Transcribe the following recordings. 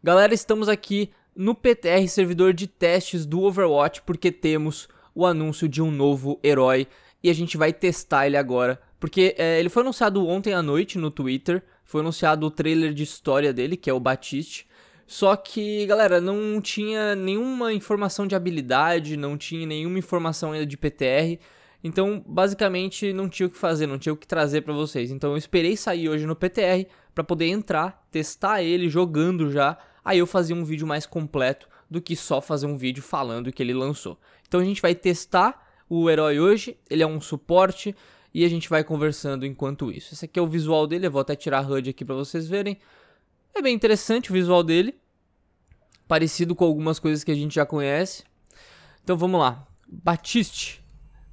Galera, estamos aqui no PTR, servidor de testes do Overwatch, porque temos o anúncio de um novo herói e a gente vai testar ele agora. Porque é, ele foi anunciado ontem à noite no Twitter, foi anunciado o trailer de história dele, que é o Batiste. Só que, galera, não tinha nenhuma informação de habilidade, não tinha nenhuma informação ainda de PTR. Então, basicamente, não tinha o que fazer, não tinha o que trazer para vocês. Então, eu esperei sair hoje no PTR para poder entrar, testar ele jogando já. Aí eu fazia um vídeo mais completo do que só fazer um vídeo falando que ele lançou. Então, a gente vai testar o herói hoje, ele é um suporte e a gente vai conversando enquanto isso. Esse aqui é o visual dele, eu vou até tirar a HUD aqui para vocês verem. É bem interessante o visual dele, parecido com algumas coisas que a gente já conhece. Então vamos lá, Batiste.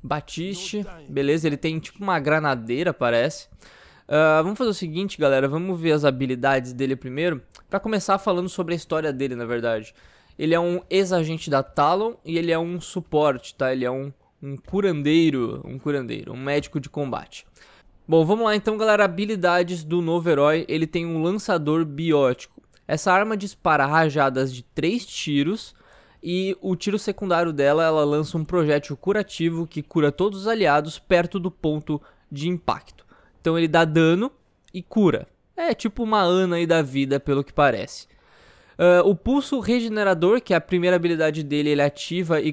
Batiste, beleza, ele tem tipo uma granadeira, parece. Uh, vamos fazer o seguinte, galera, vamos ver as habilidades dele primeiro, para começar falando sobre a história dele, na verdade. Ele é um ex-agente da Talon e ele é um suporte, tá? Ele é um, um curandeiro, um curandeiro, um médico de combate. Bom, vamos lá então, galera, habilidades do novo herói. Ele tem um lançador biótico. Essa arma dispara rajadas de 3 tiros e o tiro secundário dela, ela lança um projétil curativo que cura todos os aliados perto do ponto de impacto. Então ele dá dano e cura. É tipo uma Ana aí da vida, pelo que parece. Uh, o pulso regenerador, que é a primeira habilidade dele, ele ativa e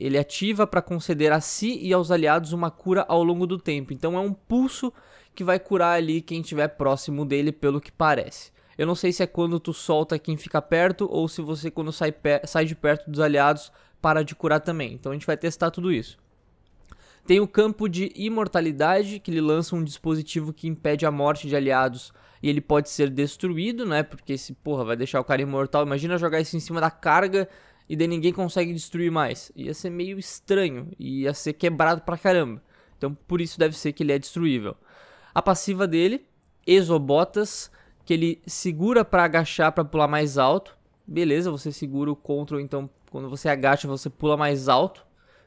ele ativa para conceder a si e aos aliados uma cura ao longo do tempo. Então é um pulso que vai curar ali quem estiver próximo dele, pelo que parece. Eu não sei se é quando tu solta quem fica perto ou se você, quando sai, sai de perto dos aliados, para de curar também. Então a gente vai testar tudo isso. Tem o campo de imortalidade, que ele lança um dispositivo que impede a morte de aliados e ele pode ser destruído, né? Porque esse, porra, vai deixar o cara imortal. Imagina jogar isso em cima da carga e daí ninguém consegue destruir mais. Ia ser meio estranho, ia ser quebrado pra caramba. Então por isso deve ser que ele é destruível. A passiva dele, Exobotas, que ele segura para agachar para pular mais alto. Beleza, você segura o control, então quando você agacha você pula mais alto.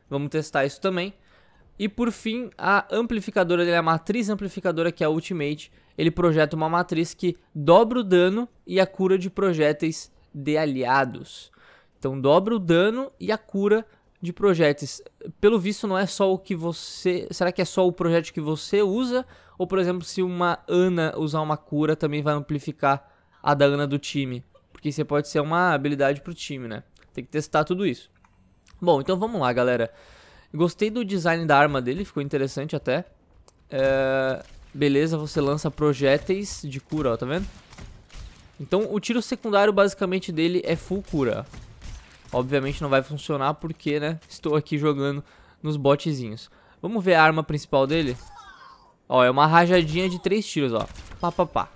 Vamos testar isso também. E por fim, a amplificadora dele, é a matriz amplificadora que é a Ultimate, ele projeta uma matriz que dobra o dano e a cura de projéteis de aliados. Então dobra o dano e a cura de projetos. Pelo visto, não é só o que você. Será que é só o projeto que você usa? Ou, por exemplo, se uma Ana usar uma cura, também vai amplificar a da Ana do time? Porque isso pode ser uma habilidade pro time, né? Tem que testar tudo isso. Bom, então vamos lá, galera. Gostei do design da arma dele, ficou interessante até. É... Beleza, você lança projéteis de cura, ó, tá vendo? Então o tiro secundário basicamente dele é full cura, Obviamente não vai funcionar porque, né, estou aqui jogando nos botezinhos. Vamos ver a arma principal dele? Ó, é uma rajadinha de três tiros, ó. Pá, pá, pá.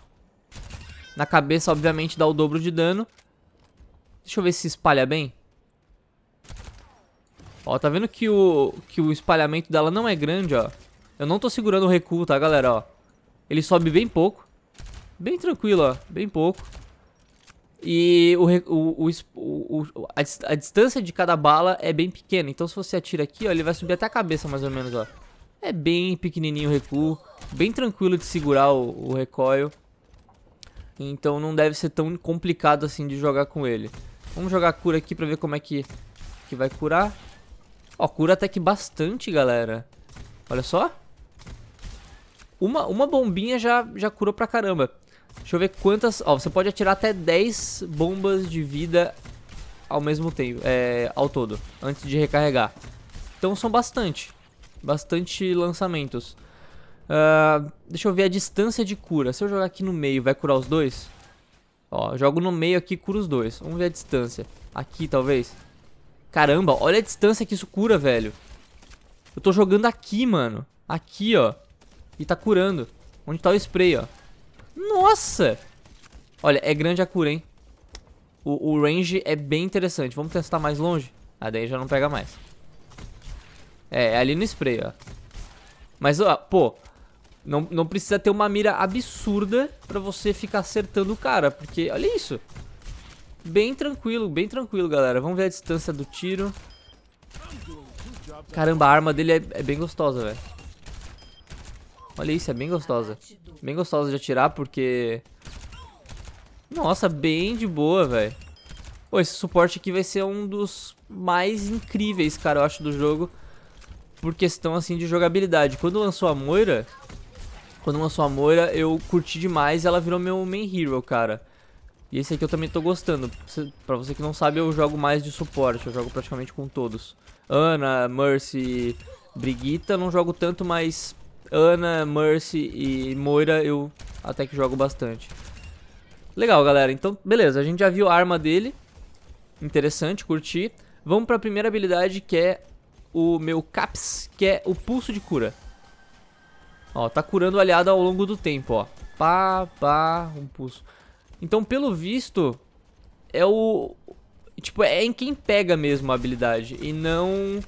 Na cabeça, obviamente, dá o dobro de dano. Deixa eu ver se espalha bem. Ó, tá vendo que o, que o espalhamento dela não é grande, ó. Eu não tô segurando o recuo, tá, galera, ó. Ele sobe bem pouco. Bem tranquilo, ó. Bem pouco. E o, o, o, a, distância de cada bala é bem pequena. Então se você atira aqui, ó, ele vai subir até a cabeça mais ou menos, ó. É bem pequenininho o recuo, bem tranquilo de segurar o, o recoil. Então não deve ser tão complicado assim de jogar com ele. Vamos jogar cura aqui pra ver como é que, que vai curar. Ó, cura até que bastante, galera. Olha só. Uma, uma bombinha já, já curou pra caramba. Deixa eu ver quantas... Ó, você pode atirar até 10 bombas de vida ao mesmo tempo, é, ao todo, antes de recarregar. Então são bastante, bastante lançamentos. Uh, deixa eu ver a distância de cura. Se eu jogar aqui no meio, vai curar os dois? Ó, jogo no meio aqui, cura os dois. Vamos ver a distância. Aqui, talvez. Caramba, olha a distância que isso cura, velho. Eu tô jogando aqui, mano. Aqui, ó. E tá curando. Onde tá o spray, ó. Nossa! Olha, é grande a cura, hein? O, o range é bem interessante. Vamos testar mais longe? Ah, daí já não pega mais. É, é ali no spray, ó. Mas, ó, pô, não, não precisa ter uma mira absurda pra você ficar acertando o cara, porque, olha isso. Bem tranquilo, bem tranquilo, galera. Vamos ver a distância do tiro. Caramba, a arma dele é, é bem gostosa, velho. Olha isso, é bem gostosa. Bem gostosa de atirar, porque... Nossa, bem de boa, velho. Pô, esse suporte aqui vai ser um dos mais incríveis, cara, eu acho, do jogo. Por questão, assim, de jogabilidade. Quando lançou a Moira... Quando lançou a Moira, eu curti demais e ela virou meu main hero, cara. E esse aqui eu também tô gostando. Pra você que não sabe, eu jogo mais de suporte. Eu jogo praticamente com todos. Ana, Mercy, Brigitta, não jogo tanto, mas Ana, Mercy e Moira eu até que jogo bastante. Legal, galera. Então, beleza. A gente já viu a arma dele. Interessante, curti. Vamos para a primeira habilidade que é o meu Caps, que é o Pulso de Cura. Ó, tá curando o aliado ao longo do tempo, ó. Pá, pá, um pulso. Então, pelo visto, é o... Tipo, é em quem pega mesmo a habilidade e não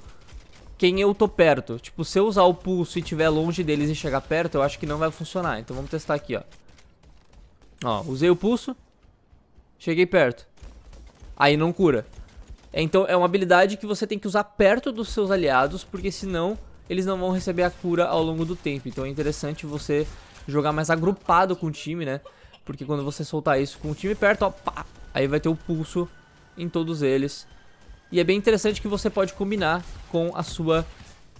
quem eu tô perto. Tipo, se eu usar o pulso e tiver longe deles e chegar perto, eu acho que não vai funcionar. Então vamos testar aqui, ó. Ó, usei o pulso. Cheguei perto. Aí não cura. É, então é uma habilidade que você tem que usar perto dos seus aliados, porque senão eles não vão receber a cura ao longo do tempo. Então é interessante você jogar mais agrupado com o time, né? Porque quando você soltar isso com o time perto, ó, pá, aí vai ter o pulso em todos eles. E é bem interessante que você pode combinar com a sua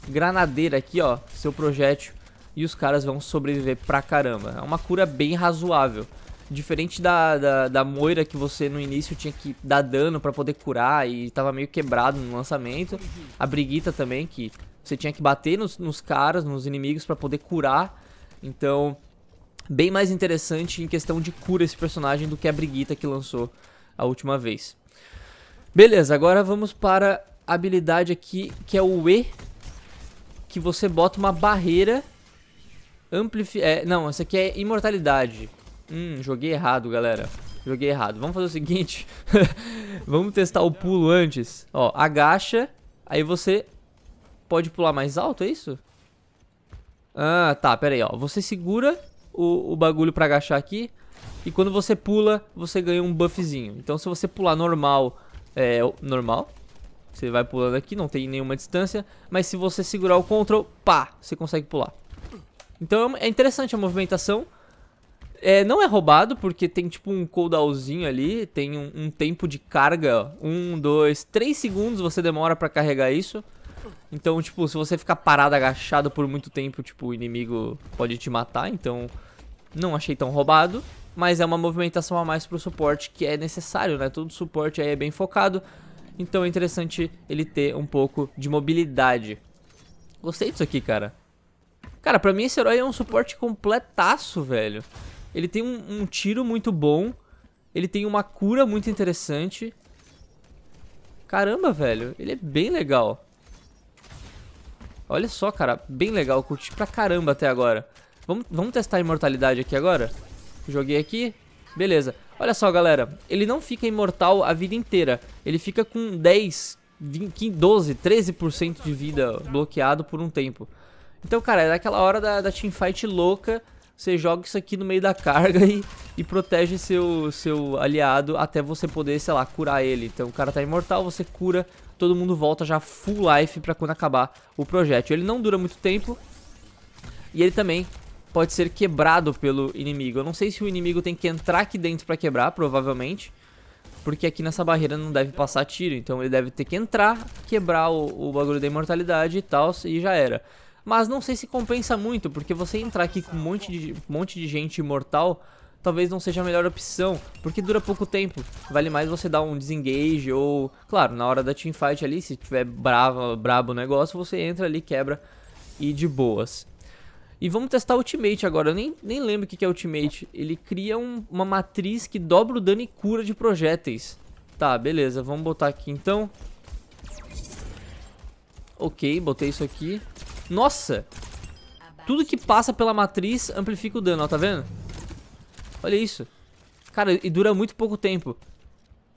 granadeira aqui, ó, seu projétil. E os caras vão sobreviver pra caramba. É uma cura bem razoável. Diferente da, da, da moira que você no início tinha que dar dano para poder curar e tava meio quebrado no lançamento. A briguita também, que você tinha que bater nos, nos caras, nos inimigos para poder curar. Então, bem mais interessante em questão de cura esse personagem do que a briguita que lançou a última vez. Beleza, agora vamos para a habilidade aqui, que é o E, que você bota uma barreira amplifi... É, não, essa aqui é imortalidade. Hum, joguei errado, galera. Joguei errado. Vamos fazer o seguinte. Vamos testar o pulo antes. Ó, agacha, aí você pode pular mais alto, é isso? Ah, tá, pera aí, ó. Você segura o, o bagulho pra agachar aqui. E quando você pula, você ganha um buffzinho. Então se você pular normal é, normal. Você vai pulando aqui, não tem nenhuma distância. Mas se você segurar o control, pá, você consegue pular. Então é, é interessante a movimentação. É, não é roubado, porque tem tipo um cooldownzinho ali, tem um, um tempo de carga, um, dois, três segundos você demora pra carregar isso. Então, tipo, se você ficar parado, agachado por muito tempo, tipo, o inimigo pode te matar, então não achei tão roubado mas é uma movimentação a mais para o suporte que é necessário, né? Todo suporte aí é bem focado, então é interessante ele ter um pouco de mobilidade. Gostei disso aqui, cara. Cara, pra mim esse herói é um suporte completaço, velho. Ele tem um, um tiro muito bom, ele tem uma cura muito interessante. Caramba, velho, ele é bem legal. Olha só, cara, bem legal, curti pra caramba até agora. Vamos, vamos testar a imortalidade aqui agora? Joguei aqui, beleza. Olha só, galera, ele não fica imortal a vida inteira. Ele fica com 10, 20, 12, 13% de vida bloqueado por um tempo. Então, cara, é daquela hora da, da teamfight louca, você joga isso aqui no meio da carga e, e protege seu, seu aliado até você poder, sei lá, curar ele. Então o cara tá imortal, você cura, todo mundo volta já full life pra quando acabar o projétil. Ele não dura muito tempo e ele também pode ser quebrado pelo inimigo. Eu não sei se o inimigo tem que entrar aqui dentro pra quebrar, provavelmente. Porque aqui nessa barreira não deve passar tiro, então ele deve ter que entrar, quebrar o, o bagulho da imortalidade e tal, e já era. Mas não sei se compensa muito, porque você entrar aqui com um monte de, um monte de gente imortal talvez não seja a melhor opção, porque dura pouco tempo. Vale mais você dar um desengage ou, claro, na hora da teamfight ali, se tiver bravo brabo o negócio, você entra ali, quebra e de boas. E vamos testar Ultimate agora. Eu nem, nem lembro o que é Ultimate. Ele cria um, uma matriz que dobra o dano e cura de projéteis. Tá, beleza. Vamos botar aqui então. Ok, botei isso aqui. Nossa! Tudo que passa pela matriz amplifica o dano, ó, tá vendo? Olha isso. Cara, e dura muito pouco tempo.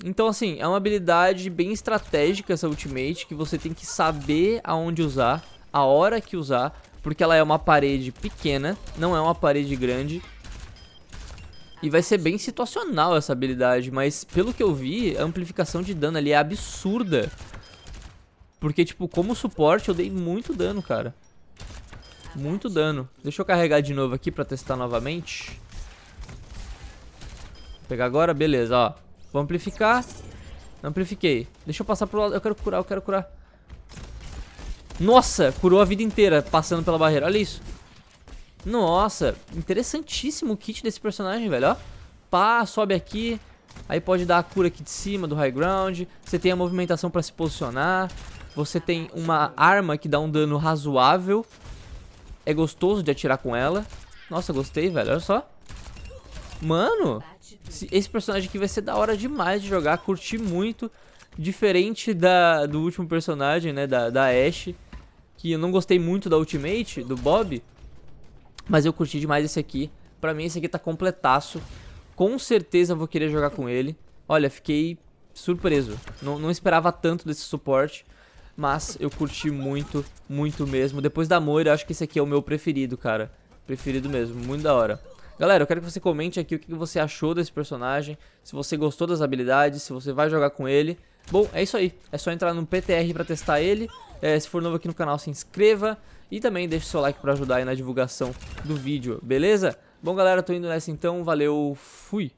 Então, assim, é uma habilidade bem estratégica essa ultimate, que você tem que saber aonde usar, a hora que usar, porque ela é uma parede pequena, não é uma parede grande. E vai ser bem situacional essa habilidade, mas pelo que eu vi, a amplificação de dano ali é absurda. Porque, tipo, como suporte eu dei muito dano, cara. Muito dano. Deixa eu carregar de novo aqui pra testar novamente. Vou pegar agora, beleza, ó. Vou amplificar. Amplifiquei. Deixa eu passar pro lado. Eu quero curar, eu quero curar. Nossa, curou a vida inteira passando pela barreira. Olha isso. Nossa, interessantíssimo o kit desse personagem, velho, ó. Pá, sobe aqui. Aí pode dar a cura aqui de cima do high ground. Você tem a movimentação pra se posicionar. Você tem uma arma que dá um dano razoável. É gostoso de atirar com ela. Nossa, gostei, velho. Olha só. Mano, esse personagem aqui vai ser da hora demais de jogar. Curti muito. Diferente da, do último personagem, né? Da, da Ashe que eu não gostei muito da Ultimate, do Bob, mas eu curti demais esse aqui. Pra mim esse aqui tá completaço. Com certeza vou querer jogar com ele. Olha, fiquei surpreso. Não, não esperava tanto desse suporte. Mas eu curti muito, muito mesmo. Depois da Moira, acho que esse aqui é o meu preferido, cara. Preferido mesmo, muito da hora. Galera, eu quero que você comente aqui o que você achou desse personagem. Se você gostou das habilidades, se você vai jogar com ele. Bom, é isso aí. É só entrar no PTR pra testar ele. É, se for novo aqui no canal, se inscreva. E também deixe seu like pra ajudar aí na divulgação do vídeo, beleza? Bom, galera, tô indo nessa então. Valeu, fui!